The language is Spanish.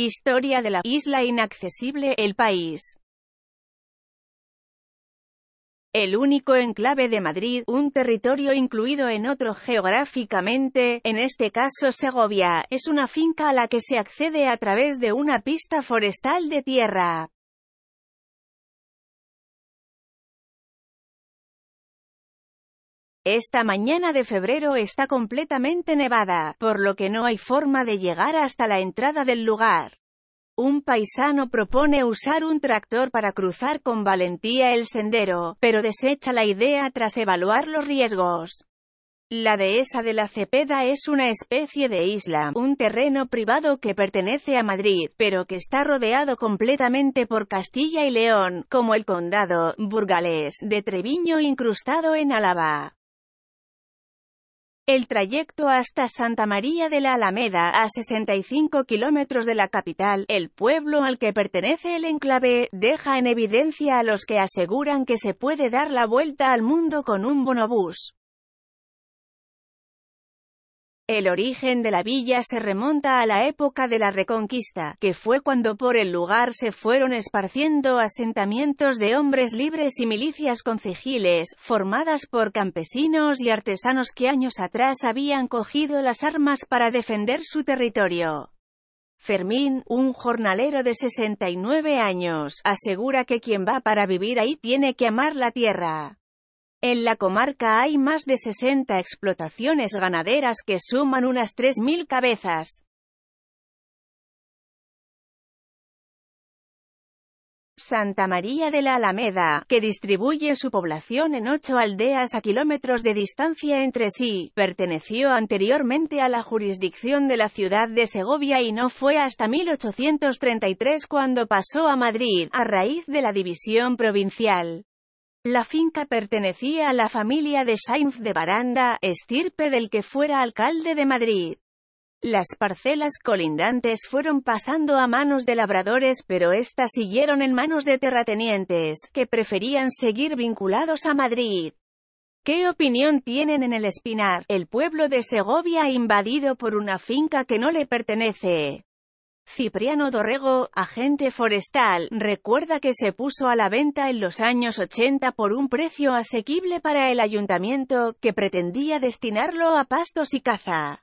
Historia de la isla inaccesible, el país. El único enclave de Madrid, un territorio incluido en otro geográficamente, en este caso Segovia, es una finca a la que se accede a través de una pista forestal de tierra. Esta mañana de febrero está completamente nevada, por lo que no hay forma de llegar hasta la entrada del lugar. Un paisano propone usar un tractor para cruzar con valentía el sendero, pero desecha la idea tras evaluar los riesgos. La dehesa de la Cepeda es una especie de isla, un terreno privado que pertenece a Madrid, pero que está rodeado completamente por Castilla y León, como el condado burgalés de Treviño incrustado en Álava. El trayecto hasta Santa María de la Alameda, a 65 kilómetros de la capital, el pueblo al que pertenece el enclave, deja en evidencia a los que aseguran que se puede dar la vuelta al mundo con un bonobús. El origen de la villa se remonta a la época de la Reconquista, que fue cuando por el lugar se fueron esparciendo asentamientos de hombres libres y milicias concejiles, formadas por campesinos y artesanos que años atrás habían cogido las armas para defender su territorio. Fermín, un jornalero de 69 años, asegura que quien va para vivir ahí tiene que amar la tierra. En la comarca hay más de 60 explotaciones ganaderas que suman unas 3.000 cabezas. Santa María de la Alameda, que distribuye su población en ocho aldeas a kilómetros de distancia entre sí, perteneció anteriormente a la jurisdicción de la ciudad de Segovia y no fue hasta 1833 cuando pasó a Madrid, a raíz de la división provincial. La finca pertenecía a la familia de Sainz de Baranda, estirpe del que fuera alcalde de Madrid. Las parcelas colindantes fueron pasando a manos de labradores, pero éstas siguieron en manos de terratenientes, que preferían seguir vinculados a Madrid. ¿Qué opinión tienen en el Espinar? El pueblo de Segovia invadido por una finca que no le pertenece. Cipriano Dorrego, agente forestal, recuerda que se puso a la venta en los años 80 por un precio asequible para el ayuntamiento, que pretendía destinarlo a pastos y caza.